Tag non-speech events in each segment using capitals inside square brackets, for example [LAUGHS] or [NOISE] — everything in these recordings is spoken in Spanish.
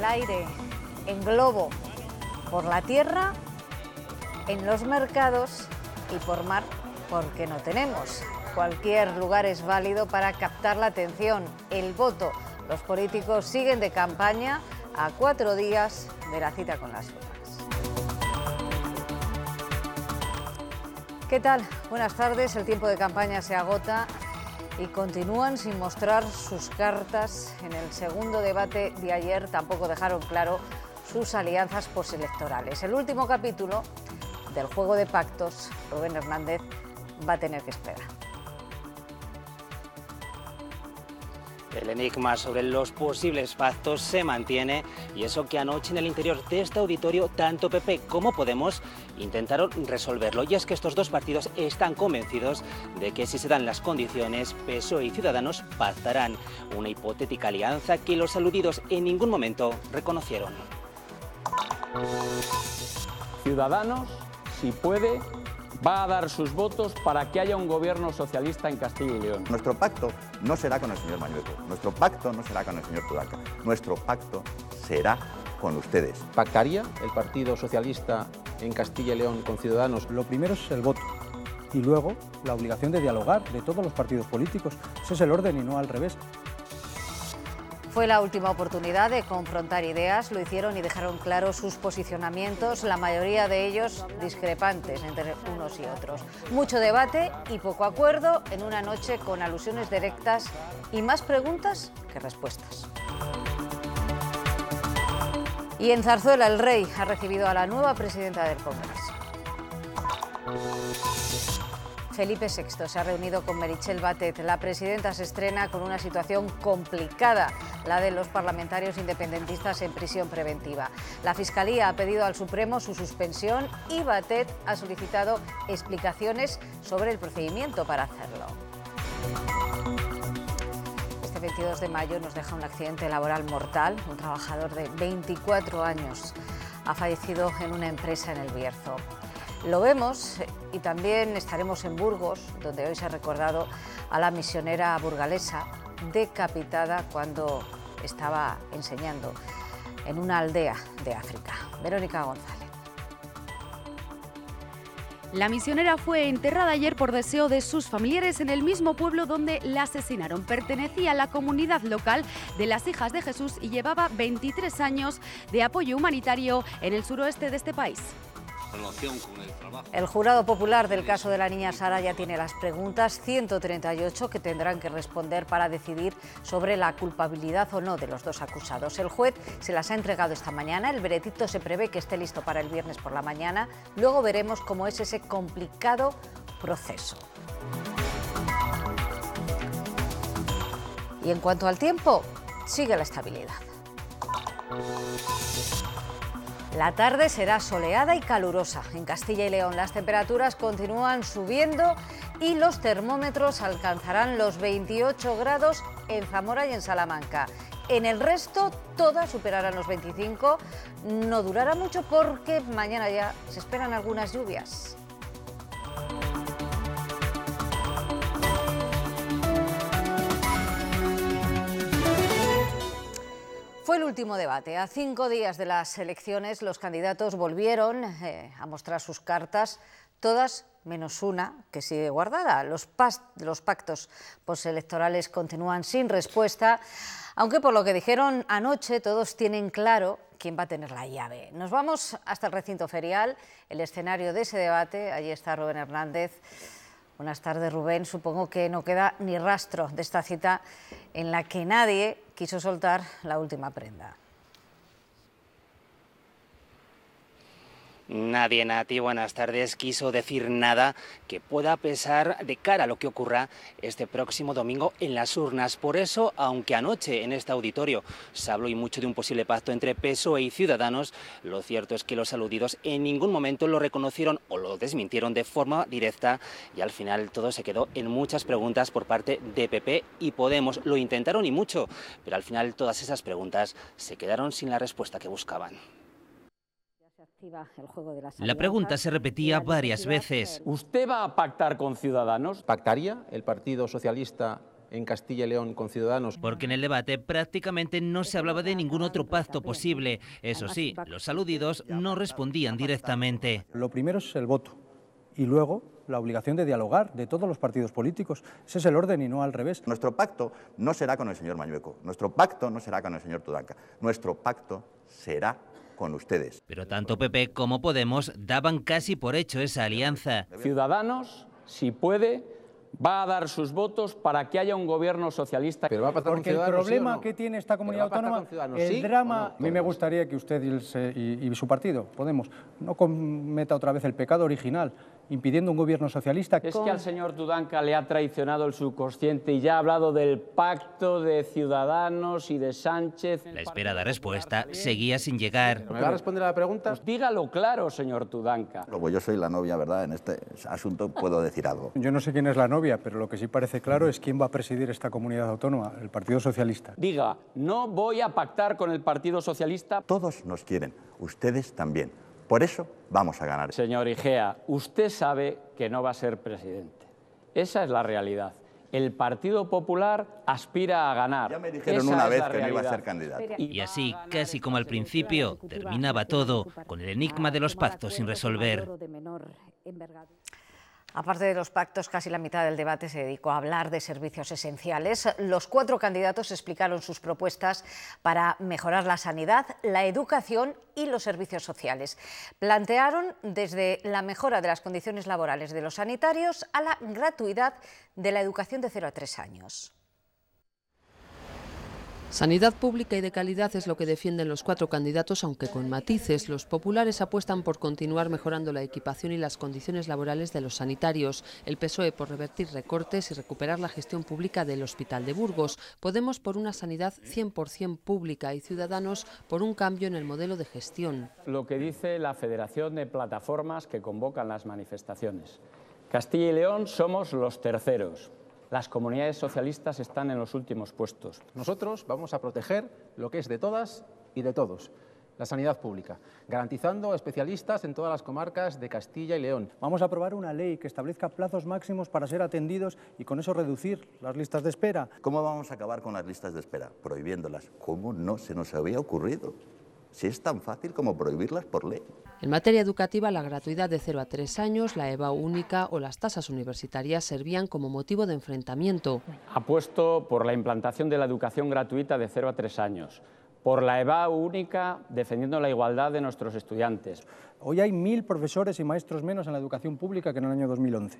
el aire, en globo, por la tierra, en los mercados y por mar, porque no tenemos. Cualquier lugar es válido para captar la atención, el voto. Los políticos siguen de campaña a cuatro días de la cita con las urnas. ¿Qué tal? Buenas tardes. El tiempo de campaña se agota y continúan sin mostrar sus cartas. En el segundo debate de ayer tampoco dejaron claro sus alianzas postelectorales. El último capítulo del juego de pactos, Rubén Hernández va a tener que esperar. El enigma sobre los posibles pactos se mantiene y eso que anoche en el interior de este auditorio tanto PP como Podemos intentaron resolverlo y es que estos dos partidos están convencidos de que si se dan las condiciones PSOE y Ciudadanos pactarán una hipotética alianza que los aludidos en ningún momento reconocieron. Ciudadanos, si puede, va a dar sus votos para que haya un gobierno socialista en Castilla y León. Nuestro pacto no será con el señor Mañueco, nuestro pacto no será con el señor Tudaca, nuestro pacto será con ustedes. ¿Pactaría el Partido Socialista en Castilla y León con Ciudadanos? Lo primero es el voto y luego la obligación de dialogar de todos los partidos políticos. Ese es el orden y no al revés. Fue la última oportunidad de confrontar ideas, lo hicieron y dejaron claro sus posicionamientos, la mayoría de ellos discrepantes entre unos y otros. Mucho debate y poco acuerdo en una noche con alusiones directas y más preguntas que respuestas. Y en Zarzuela el rey ha recibido a la nueva presidenta del Congreso. Felipe VI se ha reunido con Merichel Batet. La presidenta se estrena con una situación complicada, la de los parlamentarios independentistas en prisión preventiva. La Fiscalía ha pedido al Supremo su suspensión y Batet ha solicitado explicaciones sobre el procedimiento para hacerlo. Este 22 de mayo nos deja un accidente laboral mortal. Un trabajador de 24 años ha fallecido en una empresa en El Bierzo. Lo vemos y también estaremos en Burgos, donde hoy se ha recordado a la misionera burgalesa decapitada cuando estaba enseñando en una aldea de África. Verónica González. La misionera fue enterrada ayer por deseo de sus familiares en el mismo pueblo donde la asesinaron. Pertenecía a la comunidad local de las Hijas de Jesús y llevaba 23 años de apoyo humanitario en el suroeste de este país el El jurado popular del caso de la niña Sara ya tiene las preguntas 138 que tendrán que responder para decidir sobre la culpabilidad o no de los dos acusados. El juez se las ha entregado esta mañana, el veredicto se prevé que esté listo para el viernes por la mañana, luego veremos cómo es ese complicado proceso. Y en cuanto al tiempo, sigue la estabilidad. La tarde será soleada y calurosa. En Castilla y León las temperaturas continúan subiendo y los termómetros alcanzarán los 28 grados en Zamora y en Salamanca. En el resto todas superarán los 25. No durará mucho porque mañana ya se esperan algunas lluvias. último debate. A cinco días de las elecciones, los candidatos volvieron eh, a mostrar sus cartas, todas menos una que sigue guardada. Los, los pactos postelectorales continúan sin respuesta, aunque por lo que dijeron anoche todos tienen claro quién va a tener la llave. Nos vamos hasta el recinto ferial, el escenario de ese debate. Allí está Rubén Hernández. Buenas tardes, Rubén. Supongo que no queda ni rastro de esta cita en la que nadie quiso soltar la última prenda. Nadie Nati, buenas tardes, quiso decir nada que pueda pesar de cara a lo que ocurra este próximo domingo en las urnas. Por eso, aunque anoche en este auditorio se habló y mucho de un posible pacto entre PSOE y Ciudadanos, lo cierto es que los aludidos en ningún momento lo reconocieron o lo desmintieron de forma directa y al final todo se quedó en muchas preguntas por parte de PP y Podemos. Lo intentaron y mucho, pero al final todas esas preguntas se quedaron sin la respuesta que buscaban. La pregunta se repetía varias veces. ¿Usted va a pactar con Ciudadanos? ¿Pactaría el Partido Socialista en Castilla y León con Ciudadanos. Porque en el debate prácticamente no se hablaba de ningún otro pacto posible. Eso sí, los aludidos no respondían directamente. Lo primero es el voto y luego la obligación de dialogar de todos los partidos políticos. Ese es el orden y no al revés. Nuestro pacto no será con el señor Mañueco, nuestro pacto no será con el señor Tudanca, nuestro pacto será pero tanto PP como Podemos daban casi por hecho esa alianza. Ciudadanos, si puede, va a dar sus votos para que haya un gobierno socialista. Pero Porque el problema que tiene esta comunidad autónoma, el drama... A mí me gustaría que usted y, su partido, Podemos, no cometa otra vez el pecado original impidiendo un gobierno socialista. Es que al señor Tudanca le ha traicionado el subconsciente y ya ha hablado del pacto de Ciudadanos y de Sánchez. La espera de respuesta seguía sin llegar. ¿Me va a responder a la pregunta? Pues dígalo claro, señor Tudanca. Como yo soy la novia, ¿verdad? En este asunto puedo decir algo. [LAUGHS] Yo no sé quién es la novia, pero lo que sí parece claro es quién va a presidir esta comunidad autónoma, el Partido Socialista. Diga, no voy a pactar con el Partido Socialista. Todos nos quieren, ustedes también. Por eso vamos a ganar. Señor Igea, usted sabe que no va a ser presidente. Esa es la realidad. El Partido Popular aspira a ganar. Ya me dijeron una vez que no iba a ser candidato. Y así, casi como al principio, terminaba todo con el enigma de los pactos sin resolver. Aparte de los pactos, casi la mitad del debate se dedicó a hablar de servicios esenciales. Los cuatro candidatos explicaron sus propuestas para mejorar la sanidad, la educación y los servicios sociales. Plantearon desde la mejora de las condiciones laborales de los sanitarios a la gratuidad de la educación de 0 a 3 años. Sanidad pública y de calidad es lo que defienden los cuatro candidatos, aunque con matices. Los populares apuestan por continuar mejorando la equipación y las condiciones laborales de los sanitarios. El PSOE por revertir recortes y recuperar la gestión pública del Hospital de Burgos. Podemos por una sanidad 100% pública y Ciudadanos por un cambio en el modelo de gestión. Lo que dice la Federación de Plataformas que convocan las manifestaciones. Castilla y León somos los terceros las comunidades socialistas están en los últimos puestos. Nosotros vamos a proteger lo que es de todas y de todos la sanidad pública, garantizando especialistas en todas las comarcas de Castilla y León. Vamos a aprobar una ley que establezca plazos máximos para ser atendidos y con eso reducir las listas de espera. ¿Cómo vamos a acabar con las listas de espera? Prohibiéndolas. ¿Cómo no se nos había ocurrido? Si es tan fácil como prohibirlas por ley. En materia educativa, la gratuidad de 0 a 3 años, la EVA única o las tasas universitarias servían como motivo de enfrentamiento. Apuesto por la implantación de la educación gratuita de 0 a 3 años, por la EVA única defendiendo la igualdad de nuestros estudiantes. Hoy hay mil profesores y maestros menos en la educación pública que en el año 2011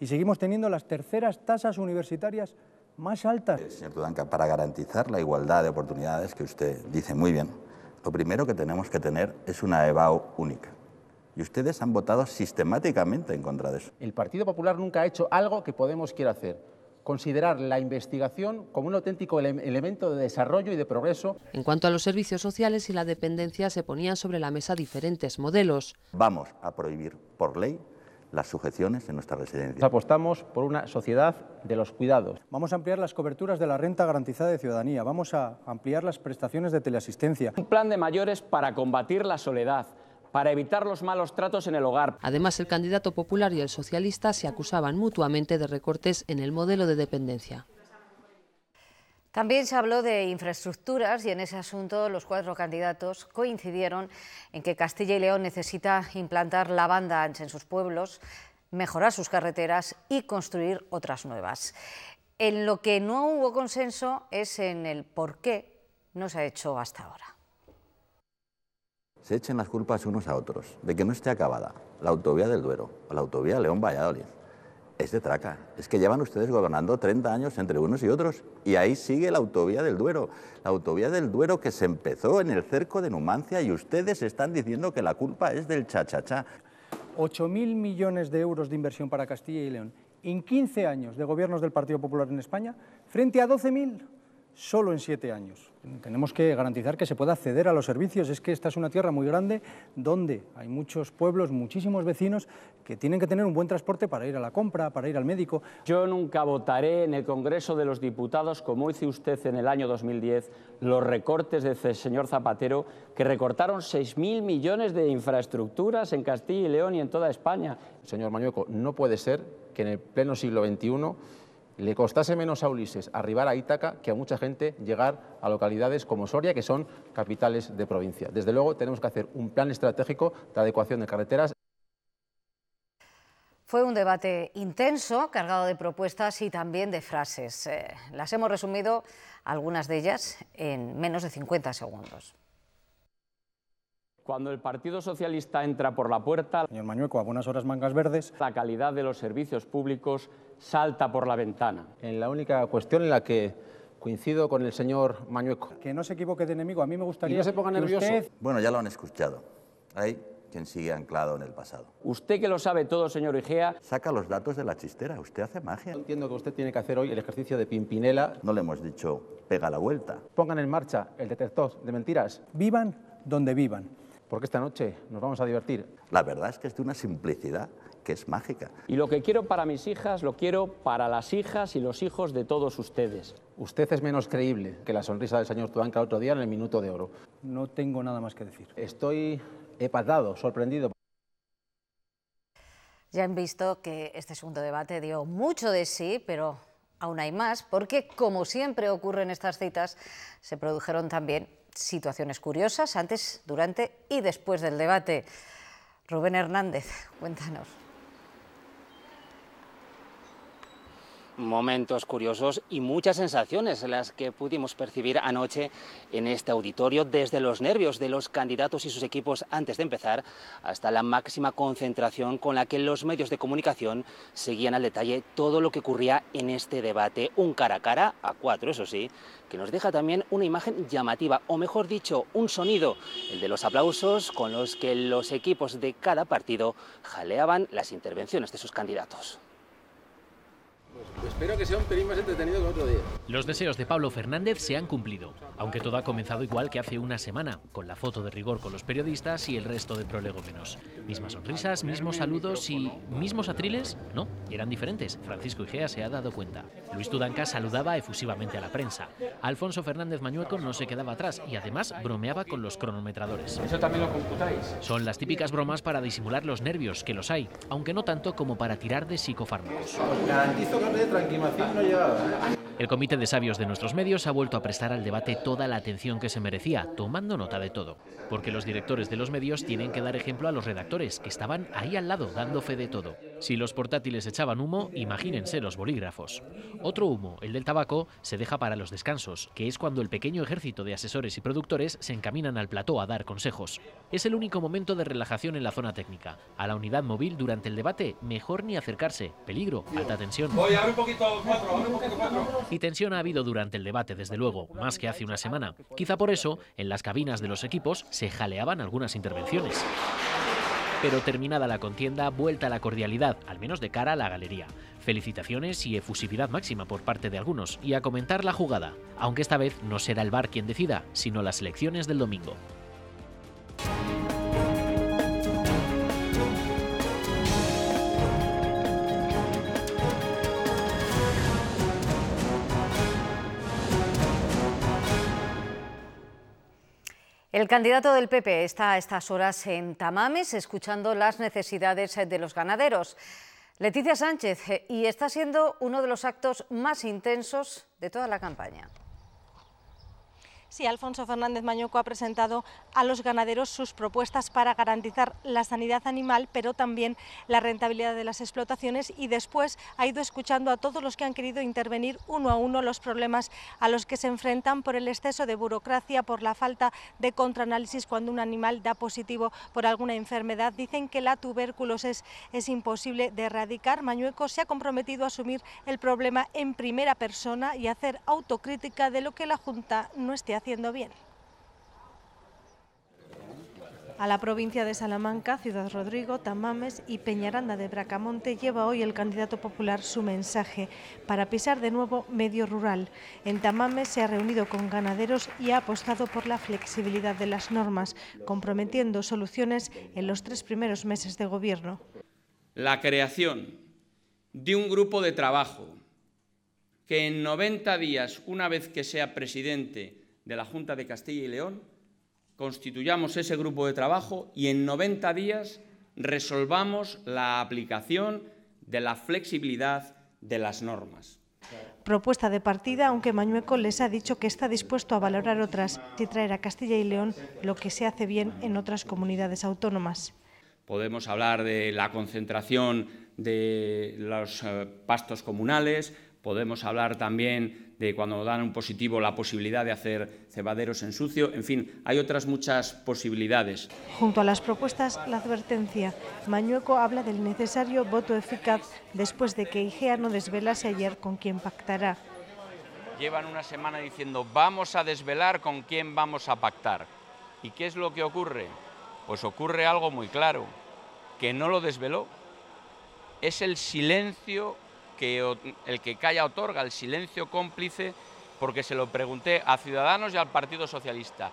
y seguimos teniendo las terceras tasas universitarias más altas. Eh, señor Tudanca, para garantizar la igualdad de oportunidades que usted dice muy bien, lo primero que tenemos que tener es una EVAO única. Y ustedes han votado sistemáticamente en contra de eso. El Partido Popular nunca ha hecho algo que Podemos quiera hacer considerar la investigación como un auténtico elemento de desarrollo y de progreso. En cuanto a los servicios sociales y la dependencia, se ponían sobre la mesa diferentes modelos. Vamos a prohibir por ley las sujeciones en nuestra residencia. Apostamos por una sociedad de los cuidados. Vamos a ampliar las coberturas de la renta garantizada de ciudadanía, vamos a ampliar las prestaciones de teleasistencia. Un plan de mayores para combatir la soledad para evitar los malos tratos en el hogar. Además, el candidato popular y el socialista se acusaban mutuamente de recortes en el modelo de dependencia. También se habló de infraestructuras y en ese asunto los cuatro candidatos coincidieron en que Castilla y León necesita implantar la banda ancha en sus pueblos, mejorar sus carreteras y construir otras nuevas. En lo que no hubo consenso es en el por qué no se ha hecho hasta ahora. Se echen las culpas unos a otros de que no esté acabada la autovía del Duero o la autovía León-Valladolid es de traca. Es que llevan ustedes gobernando 30 años entre unos y otros. Y ahí sigue la autovía del Duero. La autovía del Duero que se empezó en el cerco de Numancia y ustedes están diciendo que la culpa es del chachachá. 8.000 millones de euros de inversión para Castilla y León en 15 años de gobiernos del Partido Popular en España frente a 12.000 solo en siete años. Tenemos que garantizar que se pueda acceder a los servicios. Es que esta es una tierra muy grande donde hay muchos pueblos, muchísimos vecinos que tienen que tener un buen transporte para ir a la compra, para ir al médico. Yo nunca votaré en el Congreso de los Diputados, como hizo usted en el año 2010, los recortes del señor Zapatero, que recortaron 6.000 millones de infraestructuras en Castilla y León y en toda España. Señor Mañueco, no puede ser que en el pleno siglo XXI le costase menos a Ulises arribar a Ítaca que a mucha gente llegar a localidades como Soria, que son capitales de provincia. Desde luego, tenemos que hacer un plan estratégico de adecuación de carreteras. Fue un debate intenso, cargado de propuestas y también de frases. Eh, las hemos resumido, algunas de ellas, en menos de 50 segundos. Cuando el Partido Socialista entra por la puerta, señor Mañueco, a buenas horas mangas verdes, la calidad de los servicios públicos salta por la ventana. En la única cuestión en la que coincido con el señor Mañueco. Que no se equivoque de enemigo, a mí me gustaría... que no se ponga nervioso. Bueno, ya lo han escuchado. Hay quien sigue anclado en el pasado. Usted que lo sabe todo, señor Igea... Saca los datos de la chistera, usted hace magia. Entiendo que usted tiene que hacer hoy el ejercicio de Pimpinela. No le hemos dicho pega la vuelta. Pongan en marcha el detector de mentiras. Vivan donde vivan porque esta noche nos vamos a divertir. La verdad es que es de una simplicidad que es mágica. Y lo que quiero para mis hijas, lo quiero para las hijas y los hijos de todos ustedes. Usted es menos creíble que la sonrisa del señor Tuanca otro día en el Minuto de Oro. No tengo nada más que decir. Estoy hepatado, sorprendido. Ya han visto que este segundo debate dio mucho de sí, pero aún hay más, porque como siempre ocurre en estas citas, se produjeron también situaciones curiosas antes, durante y después del debate. Rubén Hernández, cuéntanos. momentos curiosos y muchas sensaciones las que pudimos percibir anoche en este auditorio, desde los nervios de los candidatos y sus equipos antes de empezar, hasta la máxima concentración con la que los medios de comunicación seguían al detalle todo lo que ocurría en este debate. Un cara a cara, a cuatro eso sí, que nos deja también una imagen llamativa, o mejor dicho, un sonido, el de los aplausos con los que los equipos de cada partido jaleaban las intervenciones de sus candidatos. Pues espero que sea un pelín más entretenido que otro día. Los deseos de Pablo Fernández se han cumplido, aunque todo ha comenzado igual que hace una semana, con la foto de rigor con los periodistas y el resto de prolegómenos. Mismas sonrisas, mismos saludos y mismos atriles, no, eran diferentes. Francisco Igea se ha dado cuenta. Luis Tudanca saludaba efusivamente a la prensa. Alfonso Fernández Mañueco no se quedaba atrás y además bromeaba con los cronometradores. Eso también lo computáis. Son las típicas bromas para disimular los nervios, que los hay, aunque no tanto como para tirar de psicofármacos de tranquilización no llevaba. El Comité de Sabios de nuestros medios ha vuelto a prestar al debate toda la atención que se merecía, tomando nota de todo, porque los directores de los medios tienen que dar ejemplo a los redactores, que estaban ahí al lado, dando fe de todo. Si los portátiles echaban humo, imagínense los bolígrafos. Otro humo, el del tabaco, se deja para los descansos, que es cuando el pequeño ejército de asesores y productores se encaminan al plató a dar consejos. Es el único momento de relajación en la zona técnica. A la unidad móvil durante el debate, mejor ni acercarse. Peligro, alta tensión. Y tensión ha habido durante el debate, desde luego, más que hace una semana. Quizá por eso, en las cabinas de los equipos se jaleaban algunas intervenciones. Pero terminada la contienda, vuelta la cordialidad, al menos de cara a la galería. Felicitaciones y efusividad máxima por parte de algunos, y a comentar la jugada, aunque esta vez no será el bar quien decida, sino las elecciones del domingo. El candidato del PP está a estas horas en Tamames escuchando las necesidades de los ganaderos. Leticia Sánchez, eh, y está siendo uno de los actos más intensos de toda la campaña. Sí, Alfonso Fernández Mañuco ha presentado a los ganaderos sus propuestas para garantizar la sanidad animal, pero también la rentabilidad de las explotaciones y después ha ido escuchando a todos los que han querido intervenir uno a uno los problemas a los que se enfrentan por el exceso de burocracia, por la falta de contraanálisis cuando un animal da positivo por alguna enfermedad. Dicen que la tuberculosis es, imposible de erradicar. Mañueco se ha comprometido a asumir el problema en primera persona y hacer autocrítica de lo que la Junta no esté haciendo haciendo bien. A la provincia de Salamanca, Ciudad Rodrigo, Tamames y Peñaranda de Bracamonte lleva hoy el candidato popular su mensaje para pisar de nuevo medio rural. En Tamames se ha reunido con ganaderos y ha apostado por la flexibilidad de las normas, comprometiendo soluciones en los tres primeros meses de gobierno. La creación de un grupo de trabajo que en 90 días, una vez que sea presidente, de la Junta de Castilla y León, constituyamos ese grupo de trabajo y en 90 días resolvamos la aplicación de la flexibilidad de las normas. Propuesta de partida, aunque Mañueco les ha dicho que está dispuesto a valorar otras y traer a Castilla y León lo que se hace bien en otras comunidades autónomas. Podemos hablar de la concentración de los eh, pastos comunales, podemos hablar también de cuando dan un positivo la posibilidad de hacer cebaderos en sucio, en fin, hay otras muchas posibilidades. Junto a las propuestas, la advertencia. Mañueco habla del necesario voto eficaz después de que IGEA no desvelase ayer con quién pactará. Llevan una semana diciendo vamos a desvelar con quién vamos a pactar. ¿Y qué es lo que ocurre? Pues ocurre algo muy claro, que no lo desveló. Es el silencio que el que calla otorga, el silencio cómplice, porque se lo pregunté a Ciudadanos y al Partido Socialista.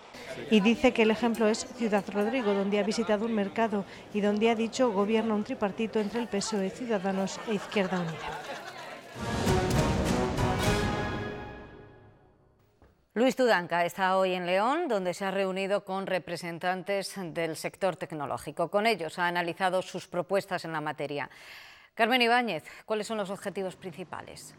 Y dice que el ejemplo es Ciudad Rodrigo, donde ha visitado un mercado y donde ha dicho gobierna un tripartito entre el PSOE, Ciudadanos e Izquierda Unida. Luis Tudanca está hoy en León, donde se ha reunido con representantes del sector tecnológico. Con ellos ha analizado sus propuestas en la materia. Carmen Ibáñez, ¿cuáles son los objetivos principales?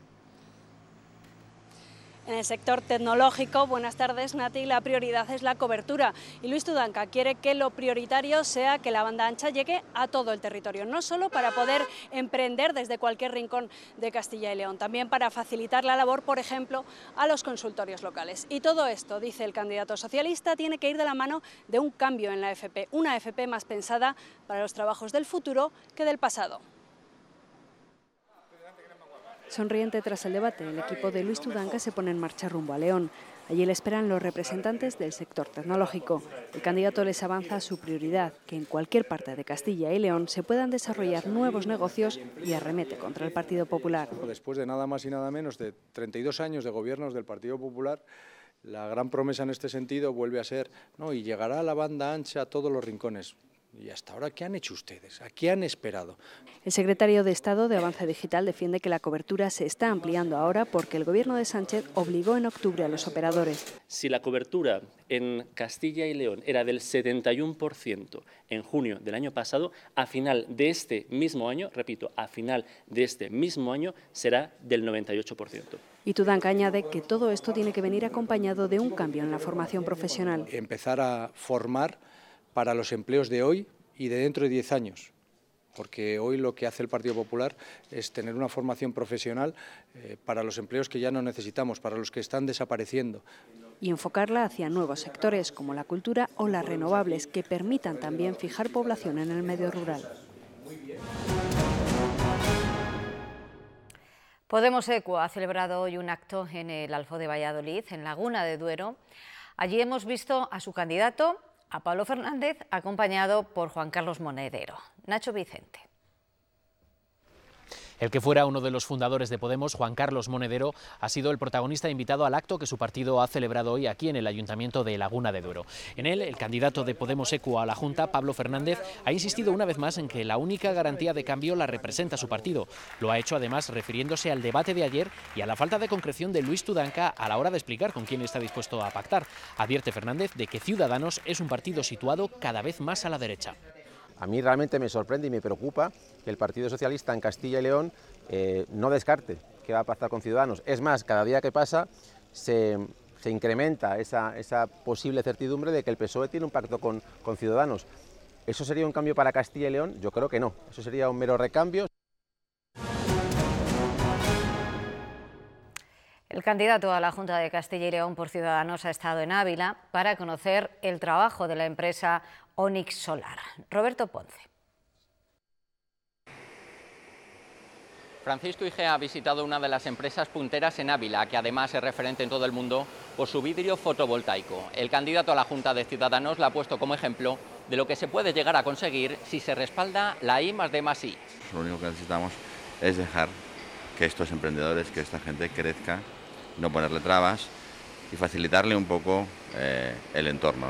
En el sector tecnológico, buenas tardes Nati, la prioridad es la cobertura y Luis Tudanca quiere que lo prioritario sea que la banda ancha llegue a todo el territorio, no solo para poder emprender desde cualquier rincón de Castilla y León, también para facilitar la labor, por ejemplo, a los consultorios locales. Y todo esto, dice el candidato socialista, tiene que ir de la mano de un cambio en la FP, una FP más pensada para los trabajos del futuro que del pasado. Sonriente tras el debate, el equipo de Luis Tudanca se pone en marcha rumbo a León. Allí le esperan los representantes del sector tecnológico. El candidato les avanza su prioridad, que en cualquier parte de Castilla y León se puedan desarrollar nuevos negocios y arremete contra el Partido Popular. Después de nada más y nada menos de 32 años de gobiernos del Partido Popular, la gran promesa en este sentido vuelve a ser, ¿no? y llegará a la banda ancha a todos los rincones. ¿Y hasta ahora qué han hecho ustedes? ¿A qué han esperado? El secretario de Estado de Avance Digital defiende que la cobertura se está ampliando ahora porque el gobierno de Sánchez obligó en octubre a los operadores. Si la cobertura en Castilla y León era del 71% en junio del año pasado, a final de este mismo año, repito, a final de este mismo año será del 98%. Y Tudanca añade que todo esto tiene que venir acompañado de un cambio en la formación profesional. Empezar a formar para los empleos de hoy y de dentro de 10 años. Porque hoy lo que hace el Partido Popular es tener una formación profesional eh, para los empleos que ya no necesitamos, para los que están desapareciendo. Y enfocarla hacia nuevos sectores como la cultura o las renovables, que permitan también fijar población en el medio rural. Podemos Ecua ha celebrado hoy un acto en el Alfo de Valladolid, en Laguna de Duero. Allí hemos visto a su candidato, a Pablo Fernández acompañado por Juan Carlos Monedero. Nacho Vicente. El que fuera uno de los fundadores de Podemos, Juan Carlos Monedero, ha sido el protagonista invitado al acto que su partido ha celebrado hoy aquí en el Ayuntamiento de Laguna de Duero. En él, el candidato de Podemos ECU a la Junta, Pablo Fernández, ha insistido una vez más en que la única garantía de cambio la representa su partido. Lo ha hecho además refiriéndose al debate de ayer y a la falta de concreción de Luis Tudanca a la hora de explicar con quién está dispuesto a pactar. Advierte Fernández de que Ciudadanos es un partido situado cada vez más a la derecha. A mí realmente me sorprende y me preocupa que el Partido Socialista en Castilla y León eh, no descarte qué va a pasar con Ciudadanos. Es más, cada día que pasa se, incrementa esa, posible certidumbre de que el PSOE tiene un pacto con Ciudadanos. ¿Eso sería un cambio para Castilla y León? Yo creo que no. Eso sería un mero recambio. El candidato a la Junta de Castilla y León por Ciudadanos ha estado en Ávila para conocer el trabajo de la empresa Onix Solar. Roberto Ponce. Francisco Igea ha visitado una de las empresas punteras en Ávila, que además es referente en todo el mundo por su vidrio fotovoltaico. El candidato a la Junta de Ciudadanos la ha puesto como ejemplo de lo que se puede llegar a conseguir si se respalda la I más I. Lo único que necesitamos es dejar que estos emprendedores, que esta gente crezca no ponerle trabas y facilitarle un poco eh, el entorno.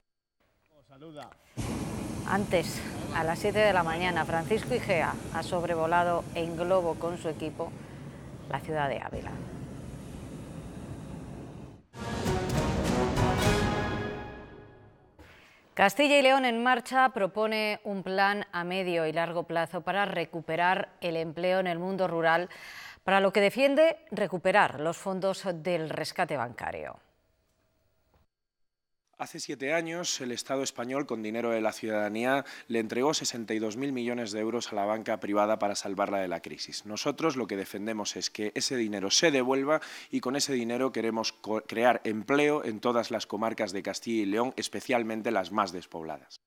Antes, a las 7 de la mañana, Francisco Igea ha sobrevolado en globo con su equipo la ciudad de Ávila. Castilla y León en Marcha propone un plan a medio y largo plazo para recuperar el empleo en el mundo rural para lo que defiende recuperar los fondos del rescate bancario. Hace siete años, el Estado español, con dinero de la ciudadanía, le entregó 62.000 millones de euros a la banca privada para salvarla de la crisis. Nosotros lo que defendemos es que ese dinero se devuelva y con ese dinero queremos crear empleo en todas las comarcas de Castilla y León, especialmente las más despobladas.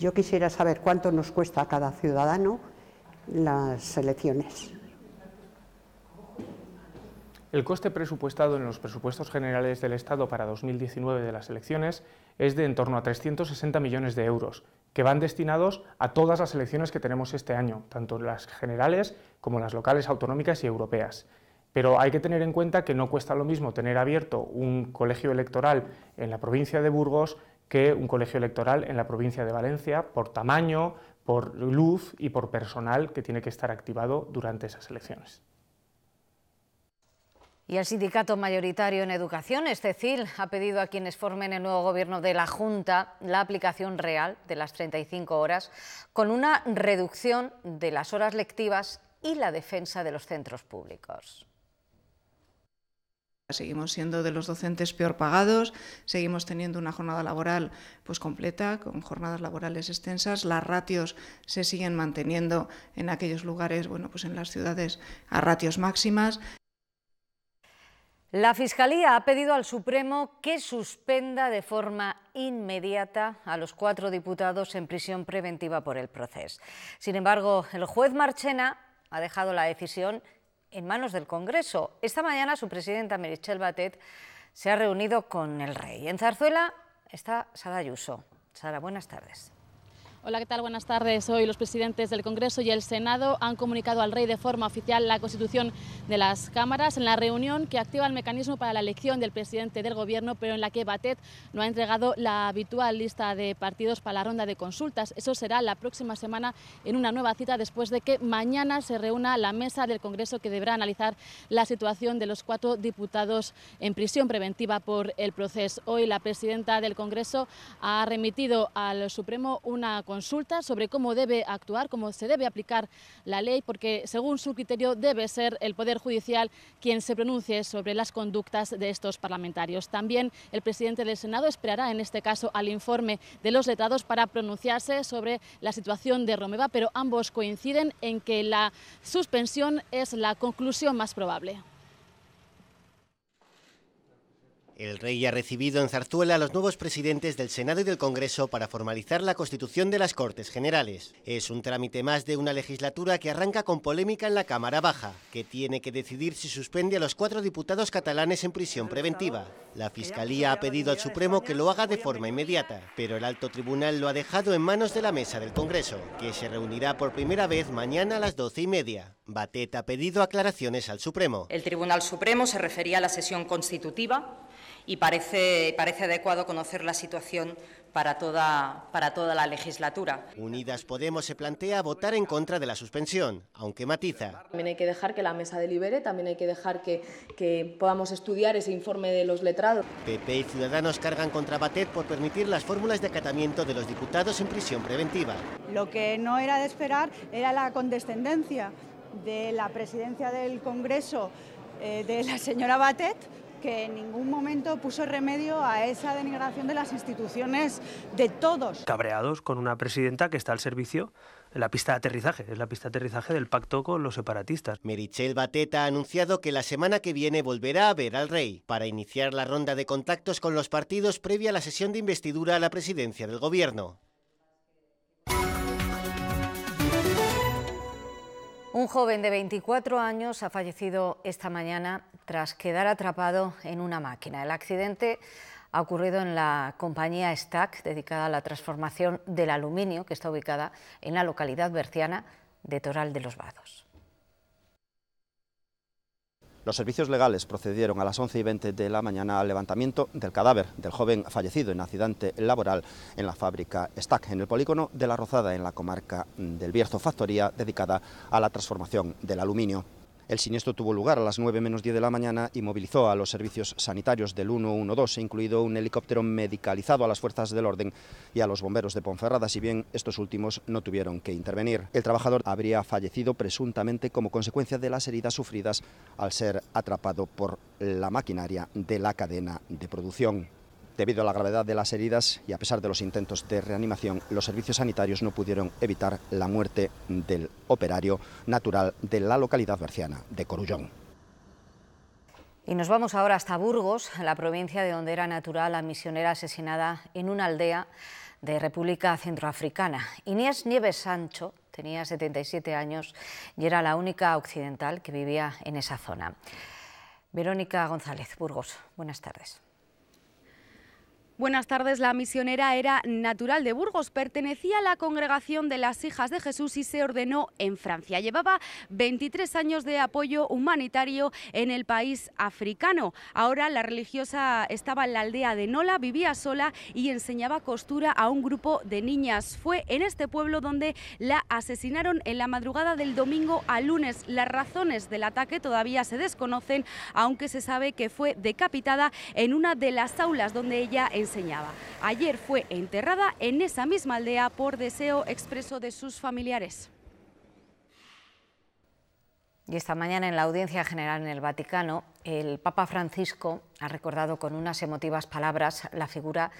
Yo quisiera saber cuánto nos cuesta a cada ciudadano las elecciones. El coste presupuestado en los presupuestos generales del Estado para 2019 de las elecciones es de en torno a 360 millones de euros, que van destinados a todas las elecciones que tenemos este año, tanto las generales como las locales, autonómicas y europeas. Pero hay que tener en cuenta que no cuesta lo mismo tener abierto un colegio electoral en la provincia de Burgos que un colegio electoral en la provincia de Valencia por tamaño, por luz y por personal que tiene que estar activado durante esas elecciones. Y el sindicato mayoritario en educación, CECIL, ha pedido a quienes formen el nuevo gobierno de la Junta la aplicación real de las 35 horas con una reducción de las horas lectivas y la defensa de los centros públicos. Seguimos siendo de los docentes peor pagados, seguimos teniendo una jornada laboral pues completa, con jornadas laborales extensas, las ratios se siguen manteniendo en aquellos lugares, bueno, pues en las ciudades a ratios máximas. La Fiscalía ha pedido al Supremo que suspenda de forma inmediata a los cuatro diputados en prisión preventiva por el proceso. Sin embargo, el juez Marchena ha dejado la decisión en manos del Congreso. Esta mañana su presidenta Merichel Batet se ha reunido con el rey. En Zarzuela está Sara Ayuso. Sara, buenas tardes. Hola, ¿qué tal? Buenas tardes. Hoy los presidentes del Congreso y el Senado han comunicado al rey de forma oficial la constitución de las cámaras en la reunión que activa el mecanismo para la elección del presidente del Gobierno, pero en la que Batet no ha entregado la habitual lista de partidos para la ronda de consultas. Eso será la próxima semana en una nueva cita después de que mañana se reúna la mesa del Congreso que deberá analizar la situación de los cuatro diputados en prisión preventiva por el proceso. Hoy la presidenta del Congreso ha remitido al Supremo una consulta sobre cómo debe actuar, cómo se debe aplicar la ley, porque según su criterio debe ser el Poder Judicial quien se pronuncie sobre las conductas de estos parlamentarios. También el presidente del Senado esperará en este caso al informe de los letrados para pronunciarse sobre la situación de Romeva, pero ambos coinciden en que la suspensión es la conclusión más probable. El rey ha recibido en Zarzuela a los nuevos presidentes del Senado y del Congreso para formalizar la constitución de las Cortes Generales. Es un trámite más de una legislatura que arranca con polémica en la Cámara Baja, que tiene que decidir si suspende a los cuatro diputados catalanes en prisión preventiva. La Fiscalía ha pedido al Supremo que lo haga de forma inmediata, pero el alto tribunal lo ha dejado en manos de la mesa del Congreso, que se reunirá por primera vez mañana a las doce y media. Batet ha pedido aclaraciones al Supremo. El Tribunal Supremo se refería a la sesión constitutiva y parece, adecuado conocer la situación para toda, la legislatura. Unidas Podemos se plantea votar en contra de la suspensión, aunque matiza. También hay que dejar que la mesa delibere, también hay que dejar que, podamos estudiar ese informe de los letrados. PP y Ciudadanos cargan contra Batet por permitir las fórmulas de acatamiento de los diputados en prisión preventiva. Lo que no era de esperar era la condescendencia de la presidencia del Congreso eh, de la señora Batet que en ningún momento puso remedio a esa denigración de las instituciones de todos. Cabreados con una presidenta que está al servicio la pista de aterrizaje, es la pista de aterrizaje del pacto con los separatistas. Merichel Bateta ha anunciado que la semana que viene volverá a ver al rey para iniciar la ronda de contactos con los partidos previa a la sesión de investidura a la presidencia del gobierno. Un joven de 24 años ha fallecido esta mañana tras quedar atrapado en una máquina. El accidente ha ocurrido en la compañía Stack, dedicada a la transformación del aluminio, que está ubicada en la localidad berciana de Toral de los Vados. Los servicios legales procedieron a las 11 y 20 de la mañana al levantamiento del cadáver del joven fallecido en accidente laboral en la fábrica Stack, en el polígono de La Rozada, en la comarca del Bierzo, factoría dedicada a la transformación del aluminio. El siniestro tuvo lugar a las 9 menos 10 de la mañana y movilizó a los servicios sanitarios del 112, incluido un helicóptero medicalizado a las fuerzas del orden y a los bomberos de Ponferrada, si bien estos últimos no tuvieron que intervenir. El trabajador habría fallecido presuntamente como consecuencia de las heridas sufridas al ser atrapado por la maquinaria de la cadena de producción. Debido a la gravedad de las heridas y a pesar de los intentos de reanimación, los servicios sanitarios no pudieron evitar la muerte del operario natural de la localidad berciana de Corullón. Y nos vamos ahora hasta Burgos, la provincia de donde era natural la misionera asesinada en una aldea de República Centroafricana. Inés Nieves Sancho tenía 77 años y era la única occidental que vivía en esa zona. Verónica González, Burgos, buenas tardes. Buenas tardes, la misionera era natural de Burgos, pertenecía a la congregación de las Hijas de Jesús y se ordenó en Francia. Llevaba 23 años de apoyo humanitario en el país africano. Ahora la religiosa estaba en la aldea de Nola, vivía sola y enseñaba costura a un grupo de niñas. Fue en este pueblo donde la asesinaron en la madrugada del domingo a lunes. Las razones del ataque todavía se desconocen, aunque se sabe que fue decapitada en una de las aulas donde ella enseñaba Ayer fue enterrada en esa misma aldea por deseo expreso de sus familiares. Y esta mañana en la audiencia general en el Vaticano, el Papa Francisco ha recordado con unas emotivas palabras la figura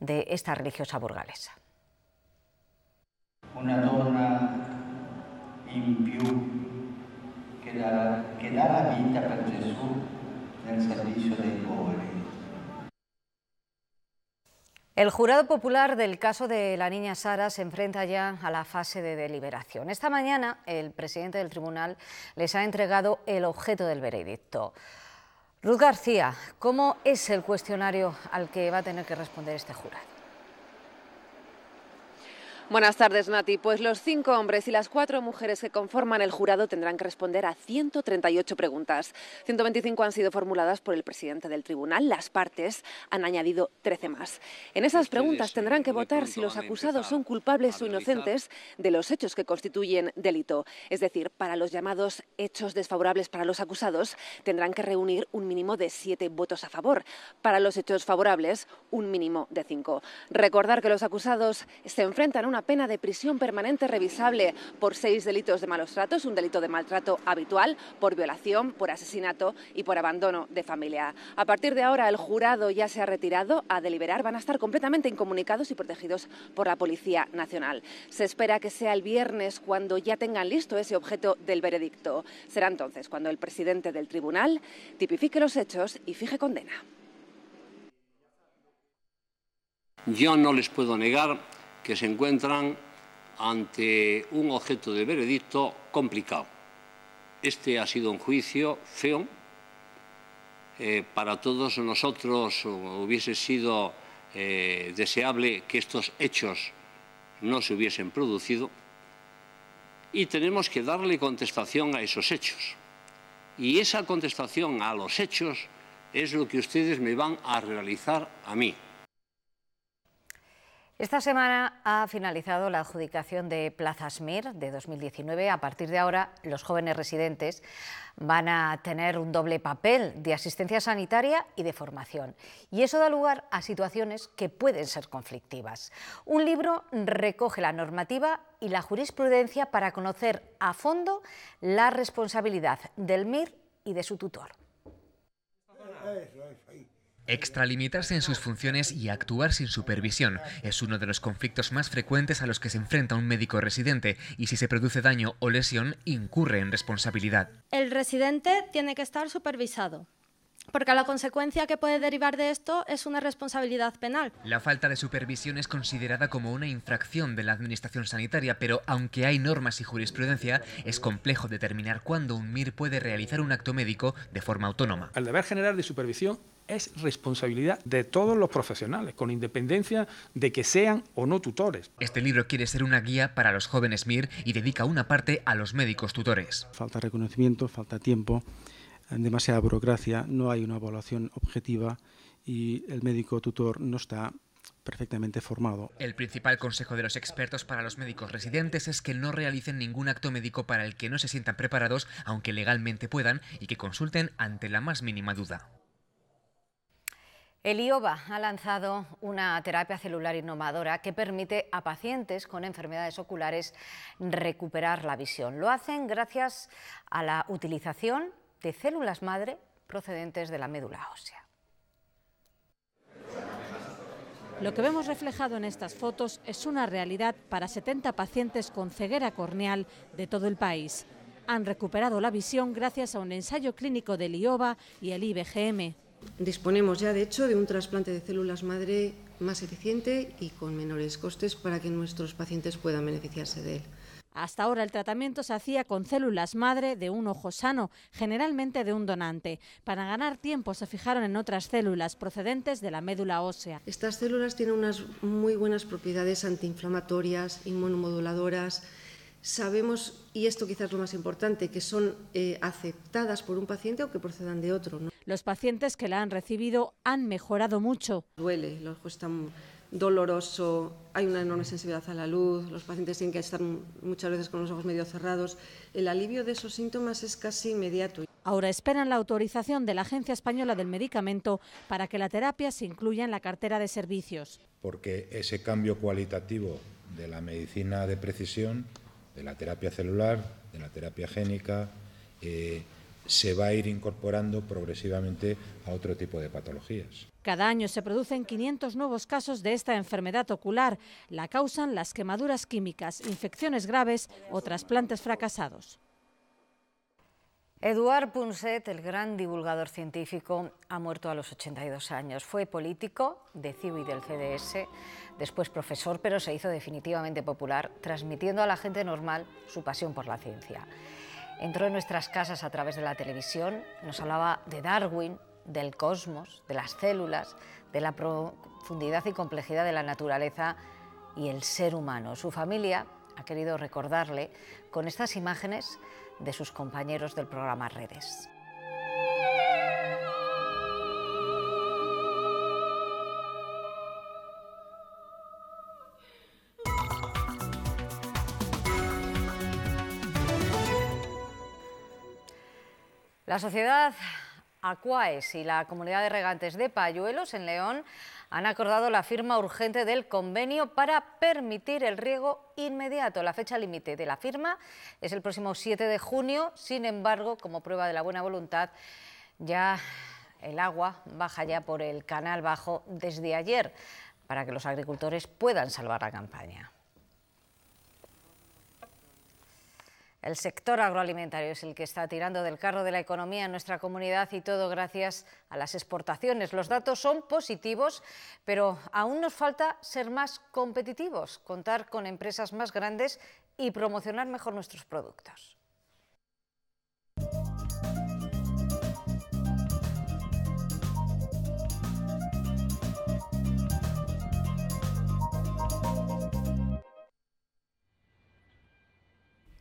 de esta religiosa burgalesa. Una dona que da el jurado popular del caso de la niña Sara se enfrenta ya a la fase de deliberación. Esta mañana el presidente del tribunal les ha entregado el objeto del veredicto. Ruth García, ¿cómo es el cuestionario al que va a tener que responder este jurado? Buenas tardes, Nati. Pues los cinco hombres y las cuatro mujeres que conforman el jurado tendrán que responder a 138 preguntas. 125 han sido formuladas por el presidente del tribunal. Las partes han añadido 13 más. En esas preguntas eh, tendrán que votar si los acusados son culpables o inocentes de los hechos que constituyen delito. Es decir, para los llamados hechos desfavorables para los acusados, tendrán que reunir un mínimo de siete votos a favor. Para los hechos favorables, un mínimo de cinco. Recordar que los acusados se enfrentan a una pena de prisión permanente revisable por seis delitos de malos tratos, un delito de maltrato habitual, por violación, por asesinato y por abandono de familia. A partir de ahora el jurado ya se ha retirado a deliberar, van a estar completamente incomunicados y protegidos por la Policía Nacional. Se espera que sea el viernes cuando ya tengan listo ese objeto del veredicto. Será entonces cuando el presidente del tribunal tipifique los hechos y fije condena. Yo no les puedo negar que se encuentran ante un objeto de veredicto complicado. Este ha sido un juicio feo. Eh, para todos nosotros hubiese sido eh, deseable que estos hechos no se hubiesen producido y tenemos que darle contestación a esos hechos. Y esa contestación a los hechos es lo que ustedes me van a realizar a mí. Esta semana ha finalizado la adjudicación de plazas MIR de 2019. A partir de ahora, los jóvenes residentes van a tener un doble papel de asistencia sanitaria y de formación. Y eso da lugar a situaciones que pueden ser conflictivas. Un libro recoge la normativa y la jurisprudencia para conocer a fondo la responsabilidad del MIR y de su tutor. Extralimitarse en sus funciones y actuar sin supervisión es uno de los conflictos más frecuentes a los que se enfrenta un médico residente y si se produce daño o lesión incurre en responsabilidad. El residente tiene que estar supervisado, porque la consecuencia que puede derivar de esto es una responsabilidad penal. La falta de supervisión es considerada como una infracción de la Administración Sanitaria, pero aunque hay normas y jurisprudencia, es complejo determinar cuándo un MIR puede realizar un acto médico de forma autónoma. El deber general de supervisión es responsabilidad de todos los profesionales, con independencia de que sean o no tutores. Este libro quiere ser una guía para los jóvenes MIR y dedica una parte a los médicos tutores. Falta reconocimiento, falta tiempo demasiada burocracia, no hay una evaluación objetiva y el médico tutor no está perfectamente formado. El principal consejo de los expertos para los médicos residentes es que no realicen ningún acto médico para el que no se sientan preparados, aunque legalmente puedan, y que consulten ante la más mínima duda. El IOBA ha lanzado una terapia celular innovadora que permite a pacientes con enfermedades oculares recuperar la visión. Lo hacen gracias a la utilización de células madre procedentes de la médula ósea. Lo que vemos reflejado en estas fotos es una realidad para 70 pacientes con ceguera corneal de todo el país. Han recuperado la visión gracias a un ensayo clínico del IOBA y el IBGM. Disponemos ya, de hecho, de un trasplante de células madre más eficiente y con menores costes para que nuestros pacientes puedan beneficiarse de él. Hasta ahora el tratamiento se hacía con células madre de un ojo sano, generalmente de un donante. Para ganar tiempo se fijaron en otras células procedentes de la médula ósea. Estas células tienen unas muy buenas propiedades antiinflamatorias, inmunomoduladoras. Sabemos, y esto quizás es lo más importante, que son eh, aceptadas por un paciente o que procedan de otro. Los pacientes que la han recibido han mejorado mucho. Duele, los ojos están doloroso, hay una enorme sensibilidad a la luz, los pacientes tienen que estar muchas veces con los ojos medio cerrados. El alivio de esos síntomas es casi inmediato. Ahora esperan la autorización de la Agencia Española del Medicamento para que la terapia se incluya en la cartera de servicios. Porque ese cambio cualitativo de la medicina de precisión, de la terapia celular, de la terapia génica, eh, se va a ir incorporando progresivamente a otro tipo de patologías. Cada año se producen 500 nuevos casos de esta enfermedad ocular. La causan las quemaduras químicas, infecciones graves o trasplantes fracasados. Eduard Punset, el gran divulgador científico, ha muerto a los 82 años. Fue político de CIU y del CDS, después profesor, pero se hizo definitivamente popular, transmitiendo a la gente normal su pasión por la ciencia entró en nuestras casas a través de la televisión, nos hablaba de Darwin, del cosmos, de las células, de la profundidad y complejidad de la naturaleza y el ser humano. Su familia ha querido recordarle con estas imágenes de sus compañeros del programa Redes. La sociedad Acuaes y la comunidad de regantes de Payuelos en León han acordado la firma urgente del convenio para permitir el riego inmediato. La fecha límite de la firma es el próximo 7 de junio. Sin embargo, como prueba de la buena voluntad, ya el agua baja ya por el canal bajo desde ayer para que los agricultores puedan salvar la campaña. El sector agroalimentario es el que está tirando del carro de la economía en nuestra comunidad y todo gracias a las exportaciones. Los datos son positivos, pero aún nos falta ser más competitivos, contar con empresas más grandes y promocionar mejor nuestros productos.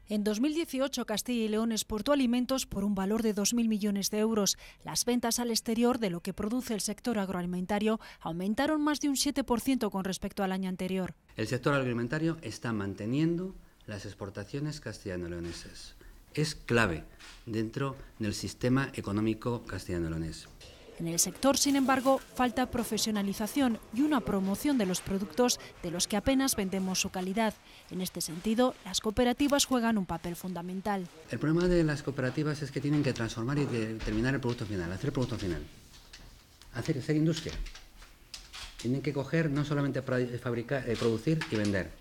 En 2018, Castilla y León exportó alimentos por un valor de 2.000 millones de euros. Las ventas al exterior de lo que produce el sector agroalimentario aumentaron más de un 7% con respecto al año anterior. El sector agroalimentario está manteniendo las exportaciones castellano-leoneses. Es clave dentro del sistema económico castellano-leonés. En el sector, sin embargo, falta profesionalización y una promoción de los productos de los que apenas vendemos su calidad. En este sentido, las cooperativas juegan un papel fundamental. El problema de las cooperativas es que tienen que transformar y determinar terminar el producto final, hacer el producto final, hacer hacer industria. Tienen que coger no solamente fabricar, eh, producir y vender,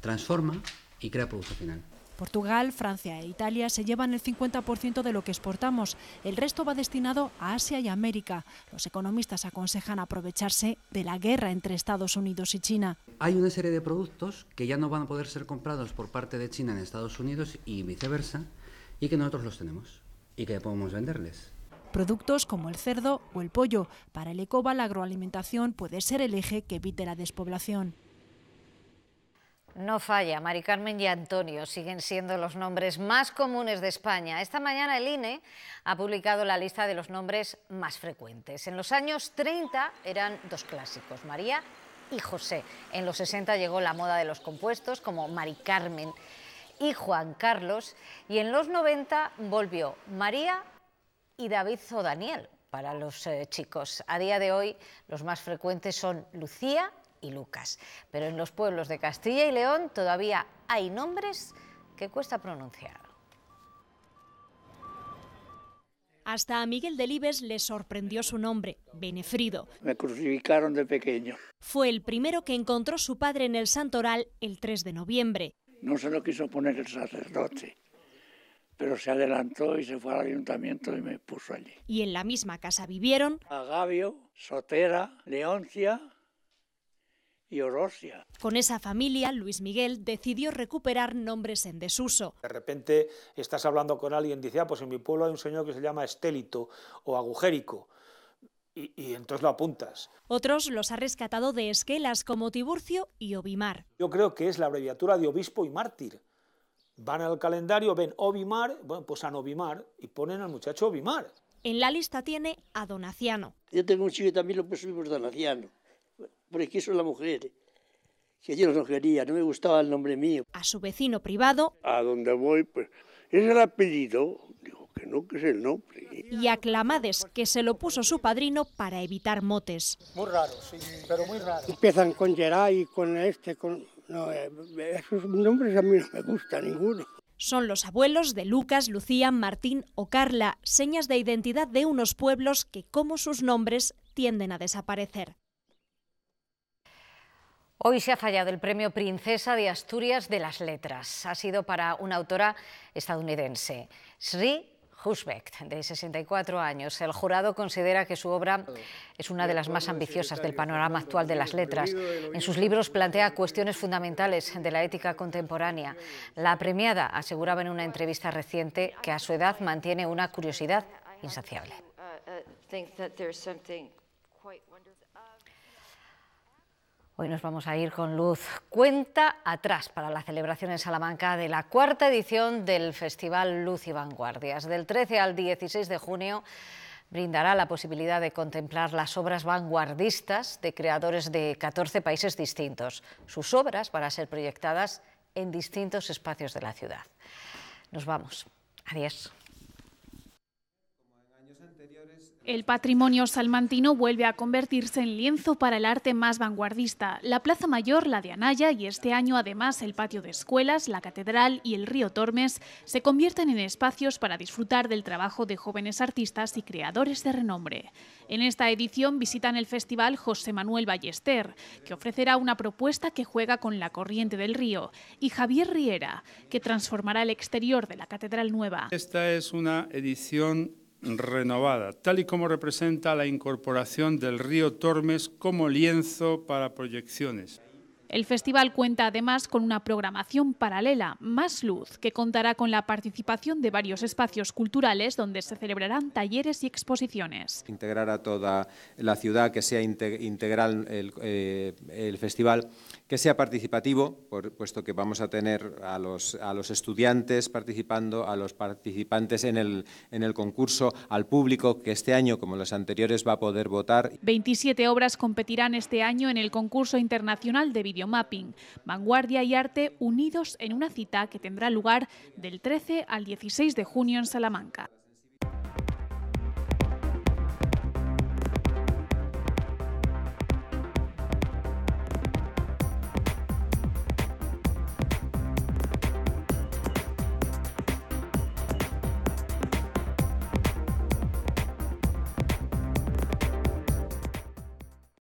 transforma y crea producto final. Portugal, Francia e Italia se llevan el 50% de lo que exportamos. El resto va destinado a Asia y América. Los economistas aconsejan aprovecharse de la guerra entre Estados Unidos y China. Hay una serie de productos que ya no van a poder ser comprados por parte de China en Estados Unidos y viceversa, y que nosotros los tenemos y que podemos venderles. Productos como el cerdo o el pollo. Para el ECOBA la agroalimentación puede ser el eje que evite la despoblación. No falla, Mari Carmen y Antonio siguen siendo los nombres más comunes de España. Esta mañana el INE ha publicado la lista de los nombres más frecuentes. En los años 30 eran dos clásicos, María y José. En los 60 llegó la moda de los compuestos como Mari Carmen y Juan Carlos. Y en los 90 volvió María y David o Daniel para los eh, chicos. A día de hoy los más frecuentes son Lucía y Lucas. Pero en los pueblos de Castilla y León todavía hay nombres que cuesta pronunciar. Hasta a Miguel Delibes le sorprendió su nombre, Benefrido. Me crucificaron de pequeño. Fue el primero que encontró su padre en el Santoral el 3 de noviembre. No se lo quiso poner el sacerdote, pero se adelantó y se fue al ayuntamiento y me puso allí. Y en la misma casa vivieron. Agavio, Sotera, Leoncia y Orosia. Con esa familia, Luis Miguel decidió recuperar nombres en desuso. De repente estás hablando con alguien y dice, ah, pues en mi pueblo hay un señor que se llama Estélito o Agujérico. Y, entonces lo apuntas. Otros los ha rescatado de esquelas como Tiburcio y Obimar. Yo creo que es la abreviatura de obispo y mártir. Van al calendario, ven Obimar, bueno, pues a Novimar y ponen al muchacho Obimar. En la lista tiene a Donaciano. Yo tengo un chico que también lo pusimos Donaciano porque es la mujer, que yo no quería, no me gustaba el nombre mío. A su vecino privado. A donde voy, pues, es el apellido, digo que no, que es el nombre. Y aclamades que se lo puso su padrino para evitar motes. Muy raro, sí, pero muy raro. Empiezan con Geray, con este, con... No, eh, esos nombres a mí no me gusta ninguno. Son los abuelos de Lucas, Lucía, Martín o Carla, señas de identidad de unos pueblos que, como sus nombres, tienden a desaparecer. Hoy se ha fallado el premio Princesa de Asturias de las Letras. Ha sido para una autora estadounidense, Sri Husbeck, de 64 años. El jurado considera que su obra es una de las más ambiciosas del panorama actual de las letras. En sus libros plantea cuestiones fundamentales de la ética contemporánea. La premiada aseguraba en una entrevista reciente que a su edad mantiene una curiosidad insaciable. Uh, uh, Hoy nos vamos a ir con luz. Cuenta atrás para la celebración en Salamanca de la cuarta edición del Festival Luz y Vanguardias. Del 13 al 16 de junio brindará la posibilidad de contemplar las obras vanguardistas de creadores de 14 países distintos. Sus obras van a ser proyectadas en distintos espacios de la ciudad. Nos vamos. Adiós. El patrimonio salmantino vuelve a convertirse en lienzo para el arte más vanguardista. La Plaza Mayor, la de Anaya y este año además el patio de escuelas, la catedral y el río Tormes se convierten en espacios para disfrutar del trabajo de jóvenes artistas y creadores de renombre. En esta edición visitan el festival José Manuel Ballester, que ofrecerá una propuesta que juega con la corriente del río, y Javier Riera, que transformará el exterior de la Catedral Nueva. Esta es una edición renovada, tal y como representa la incorporación del río Tormes como lienzo para proyecciones. El festival cuenta además con una programación paralela, Más Luz, que contará con la participación de varios espacios culturales donde se celebrarán talleres y exposiciones. Integrar a toda la ciudad, que sea integral el, eh, festival que sea participativo, puesto que vamos a tener a los, a los estudiantes participando, a los participantes en el, en el, concurso, al público que este año, como los anteriores, va a poder votar. 27 obras competirán este año en el concurso internacional de videomapping, vanguardia y arte unidos en una cita que tendrá lugar del 13 al 16 de junio en Salamanca.